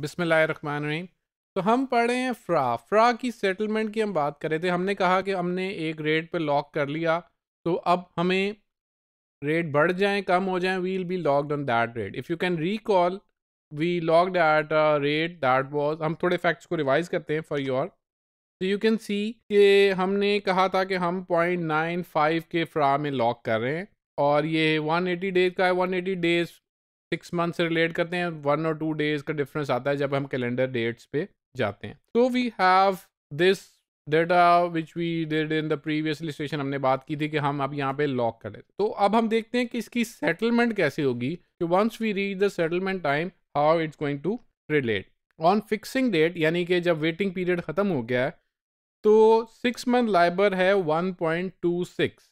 बिसमीम तो हम पढ़े हैं फ्रा फ्रा की सेटलमेंट की हम बात कर रहे थे हमने कहा कि हमने एक रेट पे लॉक कर लिया तो अब हमें रेट बढ़ जाए कम हो जाए we'll be locked on that rate if you can recall we locked at rate that was हम थोड़े फैक्ट्स को रिवाइज करते हैं फॉर योर तो यू कैन सी कि हमने कहा था कि हम पॉइंट नाइन फाइव के फ्रा में लॉक कर रहे हैं और ये 180 डेज का है 180 डेज सिक्स मंथ से रिलेट करते हैं वन और टू डेज का डिफरेंस आता है जब हम कैलेंडर डेट्स पे जाते हैं so we have this data which we did in the previous illustration हमने बात की थी कि हम अब यहाँ पे लॉक कर लेते तो अब हम देखते हैं कि इसकी सेटलमेंट कैसे होगी कि once we reach the settlement time how it's going to relate on fixing date यानी कि जब वेटिंग पीरियड ख़त्म हो गया है तो सिक्स मंथ लाइबर है वन पॉइंट टू सिक्स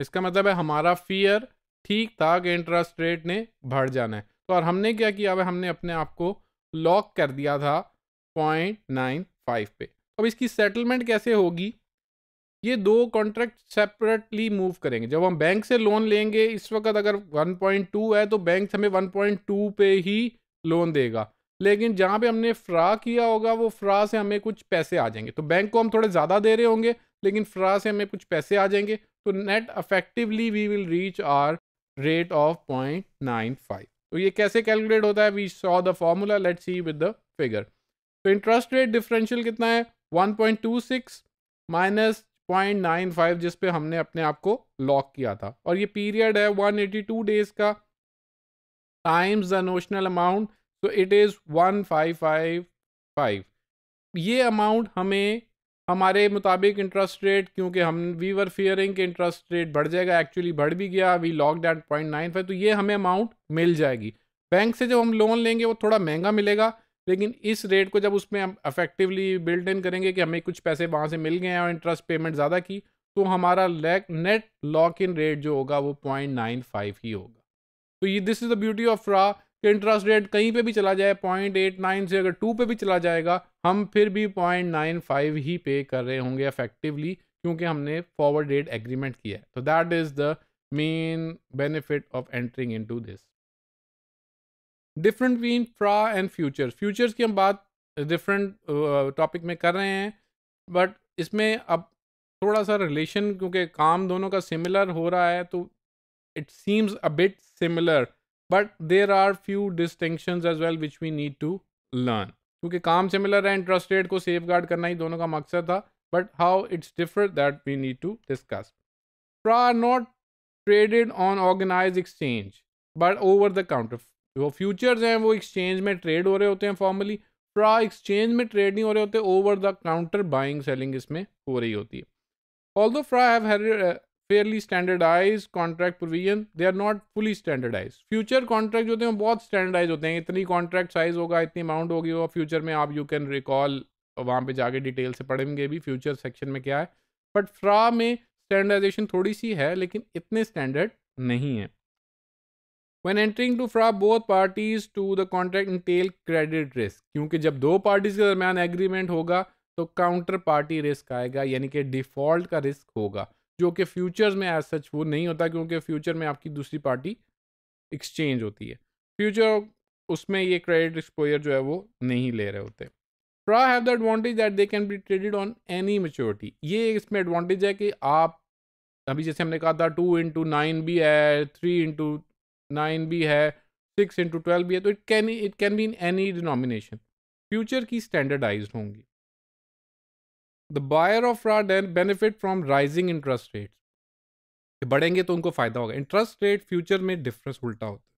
इसका मतलब है हमारा फीयर ठीक ठाक इंटरेस्ट रेट ने बढ़ जाना है तो और हमने क्या किया हुआ हमने अपने आप को लॉक कर दिया था पॉइंट नाइन फाइव पे अब इसकी सेटलमेंट कैसे होगी ये दो कॉन्ट्रैक्ट सेपरेटली मूव करेंगे जब हम बैंक से लोन लेंगे इस वक्त अगर 1.2 है तो बैंक हमें 1.2 पे ही लोन देगा लेकिन जहाँ पे हमने फ्रा किया होगा वो फ्रा से हमें कुछ पैसे आ जाएंगे तो बैंक को हम थोड़े ज़्यादा दे रहे होंगे लेकिन फ्रा से हमें कुछ पैसे आ जाएंगे तो net effectively we will reach our rate of point nine five तो ये कैसे कैलकुलेट होता है we saw the formula let see with the figure तो इंटरेस्ट रेट डिफरेंशियल कितना है one point two six minus point nine five जिस पे हमने अपने आप को लॉक किया था और ये पीरियड है वन एटी टू डेज का टाइम्स द नोशनल अमाउंट तो it is one five five five ये अमाउंट हमें हमारे मुताबिक इंटरेस्ट रेट क्योंकि हम वी वर फियरिंग के इंटरेस्ट रेट बढ़ जाएगा एक्चुअली बढ़ भी गया we locked at point nine five तो ये हमें अमाउंट मिल जाएगी बैंक से जब हम लोन लेंगे वो थोड़ा महंगा मिलेगा लेकिन इस रेट को जब उसमें हम अफेक्टिवली बिल्ड इन करेंगे कि हमें कुछ पैसे वहाँ से मिल गए हैं और इंटरेस्ट पेमेंट ज़्यादा की तो हमारा नेट लॉक इन रेट जो होगा वो पॉइंट नाइन फाइव ही होगा तो ये this is the beauty of FRA कि इंटरेस्ट रेट कहीं पे भी चला जाए पॉइंट एट नाइन से अगर टू पे भी चला जाएगा हम फिर भी पॉइंट नाइन फाइव ही पे कर रहे होंगे इफेक्टिवली क्योंकि हमने फॉरवर्ड रेट एग्रीमेंट किया है तो that is the main benefit of entering into this different between FRA and futures futures की हम बात डिफरेंट टॉपिक uh, में कर रहे हैं बट इसमें अब थोड़ा सा रिलेशन क्योंकि काम दोनों का सिमिलर हो रहा है तो it seems a bit similar but there are few distinction as well which we need to learn क्योंकि काम सिमिलर है इंटरेस्ट रेट को सेफ गार्ड करना ही दोनों का मकसद था but how it's differ that we need to discuss FRA are not traded on organise exchange but over the counter वो फ्यूचर्स हैं वो एक्सचेंज में ट्रेड हो रहे होते हैं फॉर्मली प्रा एक्सचेंज में ट्रेड नहीं हो रहे होते over the counter buying selling इसमें हो रही होती है although FRA have fairly standardise contract provision they are not fully standardise future contract जो होते हैं बहुत स्टैंडर्डाइज होते हैं इतनी कॉन्ट्रैक्ट साइज होगा इतनी अमाउंट होगी और फ्यूचर में आप यू कैन रिकॉल वहाँ पे जाके डिटेल से पढ़ेंगे भी फ्यूचर सेक्शन में क्या है बट फ्रा में स्टैंडर्डाइजेशन थोड़ी सी है लेकिन इतने स्टैंडर्ड नहीं है When to FRA both parties to the contract entail credit risk क्योंकि जब दो पार्टीज के दरमियान एग्रीमेंट होगा तो काउंटर पार्टी रिस्क आएगा यानी कि डिफॉल्ट का रिस्क होगा जो कि फ्यूचर्स में एज सच वो नहीं होता क्योंकि फ्यूचर में आपकी दूसरी पार्टी एक्सचेंज होती है फ्यूचर उसमें ये क्रेडिट एक्सपोजर जो है वो नहीं ले रहे होते FRA have the advantage that they can be traded on any maturity ये इसमें एडवांटेज है कि आप अभी जैसे हमने कहा था टू इंटू नाइन भी है थ्री इंटू नाइन भी है सिक्स इंटू ट्वेल्व भी है तो it can it can be in any denomination future की स्टैंडर्डाइज होंगी the buyer of FRA benefit from rising interest rate बढ़ेंगे तो उनको फायदा होगा इंटरेस्ट रेट फ्यूचर में डिफरेंस उल्टा होता है